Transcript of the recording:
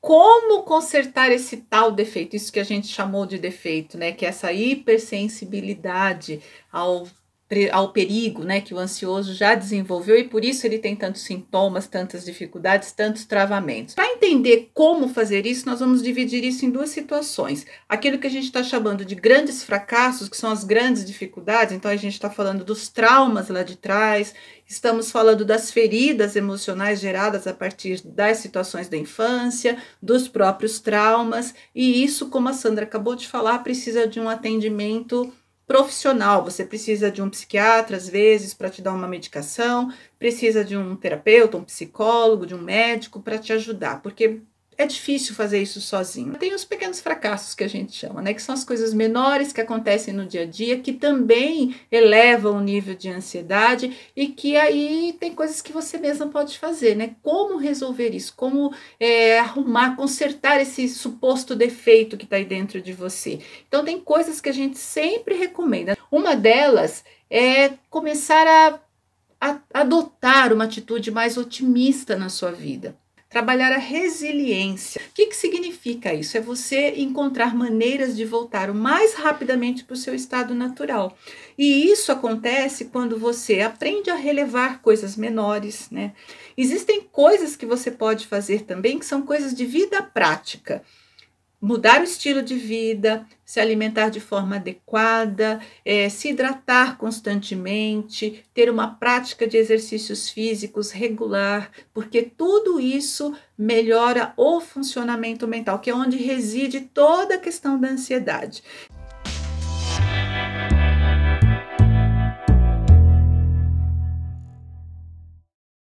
como consertar esse tal defeito, isso que a gente chamou de defeito, né? Que é essa hipersensibilidade ao ao perigo né, que o ansioso já desenvolveu e por isso ele tem tantos sintomas, tantas dificuldades, tantos travamentos. Para entender como fazer isso, nós vamos dividir isso em duas situações. Aquilo que a gente está chamando de grandes fracassos, que são as grandes dificuldades, então a gente está falando dos traumas lá de trás, estamos falando das feridas emocionais geradas a partir das situações da infância, dos próprios traumas, e isso, como a Sandra acabou de falar, precisa de um atendimento profissional. Você precisa de um psiquiatra, às vezes, para te dar uma medicação, precisa de um terapeuta, um psicólogo, de um médico para te ajudar, porque é difícil fazer isso sozinho. Tem os pequenos fracassos que a gente chama, né? Que são as coisas menores que acontecem no dia a dia, que também elevam o nível de ansiedade e que aí tem coisas que você mesmo pode fazer, né? Como resolver isso? Como é, arrumar, consertar esse suposto defeito que está aí dentro de você? Então, tem coisas que a gente sempre recomenda. Uma delas é começar a, a adotar uma atitude mais otimista na sua vida trabalhar a resiliência. O que, que significa isso? É você encontrar maneiras de voltar o mais rapidamente para o seu estado natural. E isso acontece quando você aprende a relevar coisas menores, né? Existem coisas que você pode fazer também que são coisas de vida prática mudar o estilo de vida, se alimentar de forma adequada, é, se hidratar constantemente, ter uma prática de exercícios físicos regular, porque tudo isso melhora o funcionamento mental, que é onde reside toda a questão da ansiedade.